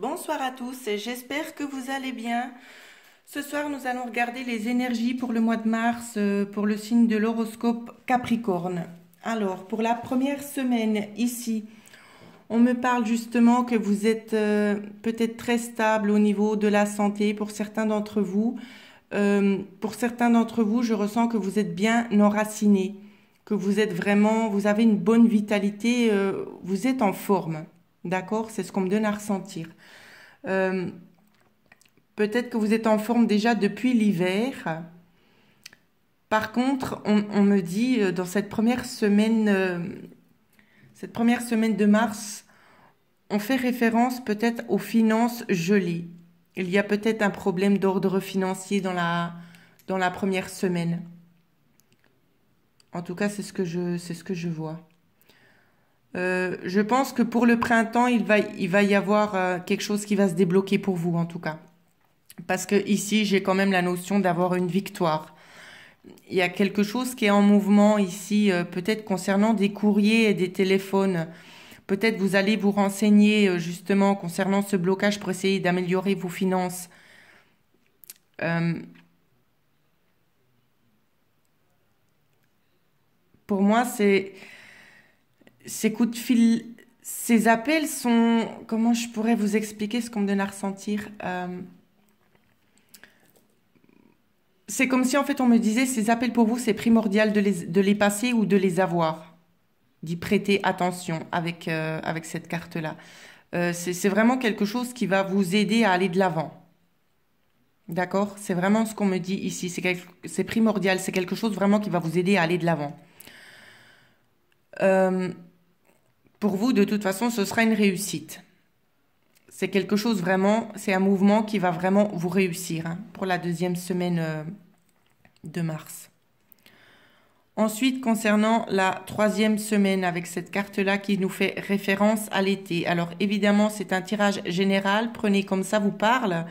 Bonsoir à tous, et j'espère que vous allez bien. Ce soir, nous allons regarder les énergies pour le mois de mars euh, pour le signe de l'horoscope Capricorne. Alors, pour la première semaine ici, on me parle justement que vous êtes euh, peut-être très stable au niveau de la santé pour certains d'entre vous. Euh, pour certains d'entre vous, je ressens que vous êtes bien enraciné, que vous êtes vraiment, vous avez une bonne vitalité, vous êtes en forme. D'accord C'est ce qu'on me donne à ressentir. Euh, peut-être que vous êtes en forme déjà depuis l'hiver. Par contre, on, me dit euh, dans cette première semaine, euh, cette première semaine de mars, on fait référence peut-être aux finances gelées. Il y a peut-être un problème d'ordre financier dans la, dans la première semaine. En tout cas, c'est ce c'est ce que je vois. Euh, je pense que pour le printemps, il va, il va y avoir euh, quelque chose qui va se débloquer pour vous, en tout cas. Parce que ici, j'ai quand même la notion d'avoir une victoire. Il y a quelque chose qui est en mouvement ici, euh, peut-être concernant des courriers et des téléphones. Peut-être vous allez vous renseigner justement concernant ce blocage pour essayer d'améliorer vos finances. pour moi, c'est ces coups de fil, ces appels sont. Comment je pourrais vous expliquer ce qu'on me donne à ressentir euh, C'est comme si en fait on me disait ces appels pour vous, c'est primordial de les, de les passer ou de les avoir, d'y prêter attention avec, euh, avec cette carte-là. Euh, c'est vraiment quelque chose qui va vous aider à aller de l'avant. D'accord C'est vraiment ce qu'on me dit ici. C'est primordial. C'est quelque chose vraiment qui va vous aider à aller de l'avant. Euh, pour vous, de toute façon, ce sera une réussite. C'est quelque chose vraiment, c'est un mouvement qui va vraiment vous réussir hein, pour la deuxième semaine euh, de mars. Ensuite, concernant la troisième semaine avec cette carte-là qui nous fait référence à l'été. Alors évidemment, c'est un tirage général, prenez comme ça vous parle.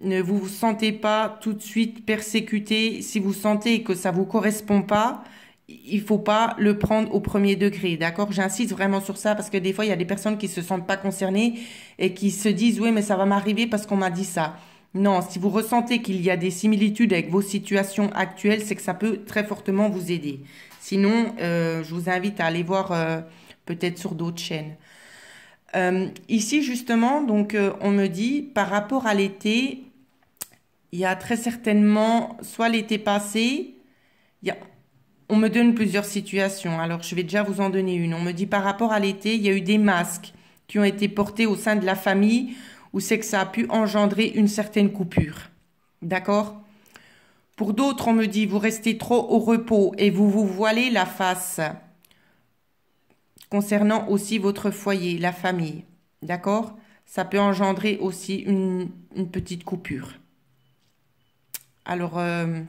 Ne vous sentez pas tout de suite persécuté. Si vous sentez que ça ne vous correspond pas, il faut pas le prendre au premier degré, d'accord J'insiste vraiment sur ça parce que des fois il y a des personnes qui se sentent pas concernées et qui se disent oui mais ça va m'arriver parce qu'on m'a dit ça. Non, si vous ressentez qu'il y a des similitudes avec vos situations actuelles, c'est que ça peut très fortement vous aider. Sinon, euh, je vous invite à aller voir euh, peut-être sur d'autres chaînes. Euh, ici justement, donc on me dit par rapport à l'été, il y a très certainement soit l'été passé, il y a on me donne plusieurs situations. Alors, je vais déjà vous en donner une. On me dit par rapport à l'été, il y a eu des masques qui ont été portés au sein de la famille ou c'est que ça a pu engendrer une certaine coupure. D'accord Pour d'autres, on me dit vous restez trop au repos et vous vous voilez la face concernant aussi votre foyer, la famille. D'accord Ça peut engendrer aussi une, petite coupure. Alors, euh,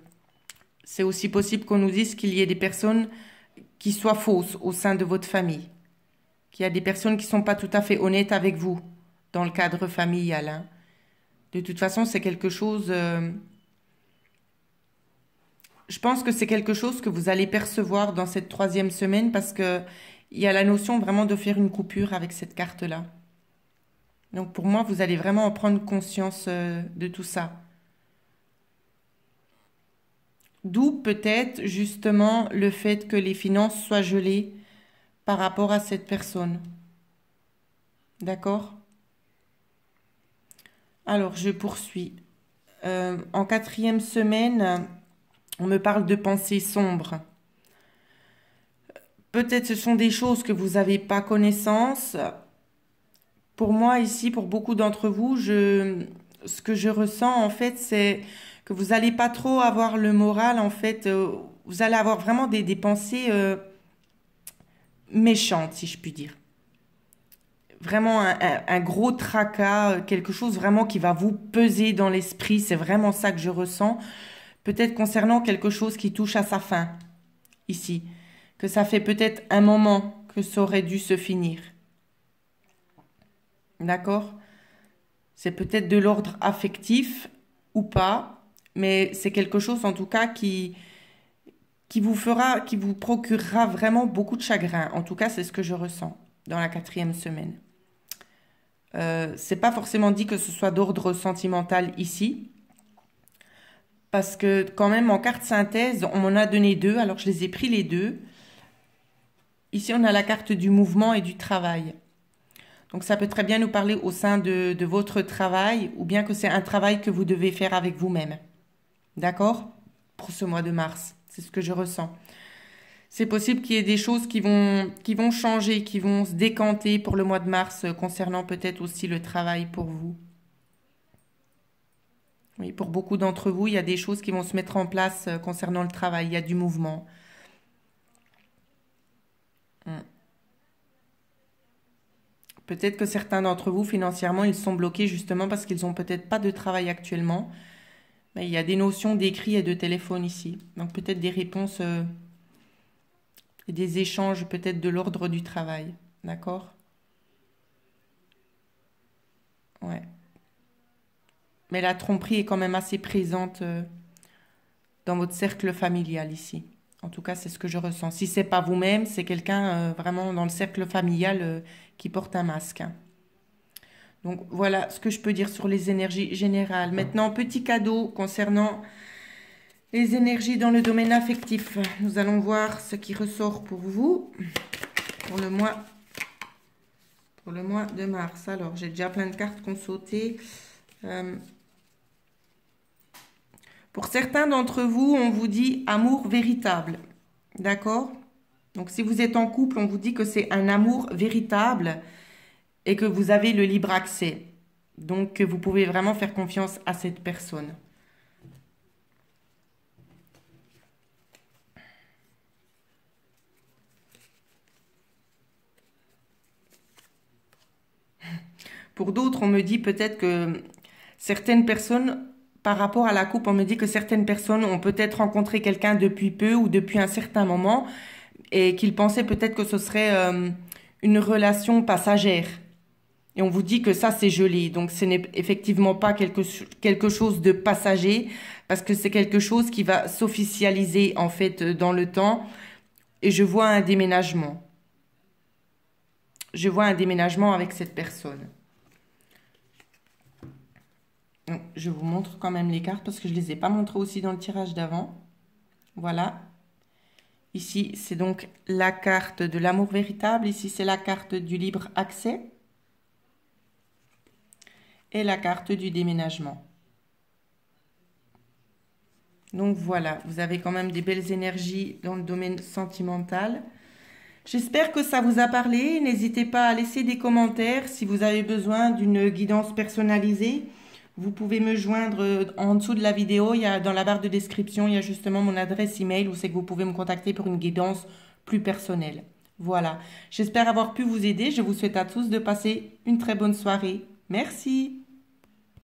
c'est aussi possible qu'on nous dise qu'il y ait des personnes qui soient fausses au sein de votre famille, qu'il y a des personnes qui ne sont pas tout à fait honnêtes avec vous dans le cadre familial. Hein. De toute façon, c'est quelque chose... Euh, je pense que c'est quelque chose que vous allez percevoir dans cette troisième semaine parce que il y a la notion vraiment de faire une coupure avec cette carte-là. Donc pour moi, vous allez vraiment en prendre conscience euh, de tout ça. D'où peut-être justement le fait que les finances soient gelées par rapport à cette personne. D'accord Alors, je poursuis. Euh, en quatrième semaine, on me parle de pensées sombres. Peut-être ce sont des choses que vous n'avez pas connaissance. Pour moi, ici, pour beaucoup d'entre vous, ce que je ressens, en fait, c'est que vous n'allez pas trop avoir le moral, en fait, euh, vous allez avoir vraiment des, des pensées euh, méchantes, si je puis dire. Vraiment un, gros tracas, euh, quelque chose vraiment qui va vous peser dans l'esprit, c'est vraiment ça que je ressens. Peut-être concernant quelque chose qui touche à sa fin, ici. Que ça fait peut-être un moment que ça aurait dû se finir. D'accord C'est peut-être de l'ordre affectif ou pas, mais c'est quelque chose en tout cas qui, qui vous fera, qui vous procurera vraiment beaucoup de chagrin. En tout cas, c'est ce que je ressens dans la quatrième semaine. Ce euh, c'est pas forcément dit que ce soit d'ordre sentimental ici, parce que quand même en carte synthèse, on m'en a donné deux, alors je les ai pris les deux. Ici, on a la carte du mouvement et du travail. Donc ça peut très bien nous parler au sein de votre travail, ou bien que c'est un travail que vous devez faire avec vous-même. D'accord Pour ce mois de mars. C'est ce que je ressens. C'est possible qu'il y ait des choses qui vont, qui vont changer, qui vont se décanter pour le mois de mars, euh, concernant peut-être aussi le travail pour vous. Oui, pour beaucoup d'entre vous, il y a des choses qui vont se mettre en place euh, concernant le travail. Il y a du mouvement. Hmm. Peut-être que certains d'entre vous, financièrement, ils sont bloqués justement parce qu'ils n'ont peut-être pas de travail actuellement. Mais il y a des notions d'écrit et de téléphone ici. Donc peut-être des réponses euh, et des échanges peut-être de l'ordre du travail. D'accord Ouais. Mais la tromperie est quand même assez présente euh, dans votre cercle familial ici. En tout cas, c'est ce que je ressens. Si c'est pas vous-même, c'est quelqu'un euh, vraiment dans le cercle familial qui porte un masque. Hein. Donc voilà ce que je peux dire sur les énergies générales. Ah. Maintenant, petit cadeau concernant les énergies dans le domaine affectif. Nous allons voir ce qui ressort pour vous pour le mois, pour le mois de mars. Alors, j'ai déjà plein de cartes qu'on sautait. Euh, pour certains d'entre vous, on vous dit amour véritable. D'accord Donc, si vous êtes en couple, on vous dit que c'est un amour véritable et que vous avez le libre accès. Donc que vous pouvez vraiment faire confiance à cette personne. Pour d'autres, on me dit peut-être que certaines personnes, par rapport à la coupe, on me dit que certaines personnes ont peut-être rencontré quelqu'un depuis peu ou depuis un certain moment et qu'ils pensaient peut-être que ce serait euh, une relation passagère et on vous dit que ça c'est joli. Donc ce n'est effectivement pas quelque, quelque chose de passager parce que c'est quelque chose qui va s'officialiser en fait dans le temps et je vois un déménagement. Je vois un déménagement avec cette personne. Donc, je vous montre quand même les cartes parce que je ne les ai pas montrées aussi dans le tirage d'avant. Voilà. Ici, c'est donc la carte de l'amour véritable. Ici, c'est la carte du libre accès et la carte du déménagement. Donc voilà, vous avez quand même des belles énergies dans le domaine sentimental. J'espère que ça vous a parlé. N'hésitez pas à laisser des commentaires si vous avez besoin d'une guidance personnalisée. Vous pouvez me joindre en dessous de la vidéo. Il y a, dans la barre de description, il y a justement mon adresse email où c'est que vous pouvez me contacter pour une guidance plus personnelle. Voilà. J'espère avoir pu vous aider. Je vous souhaite à tous de passer une très bonne soirée. Merci.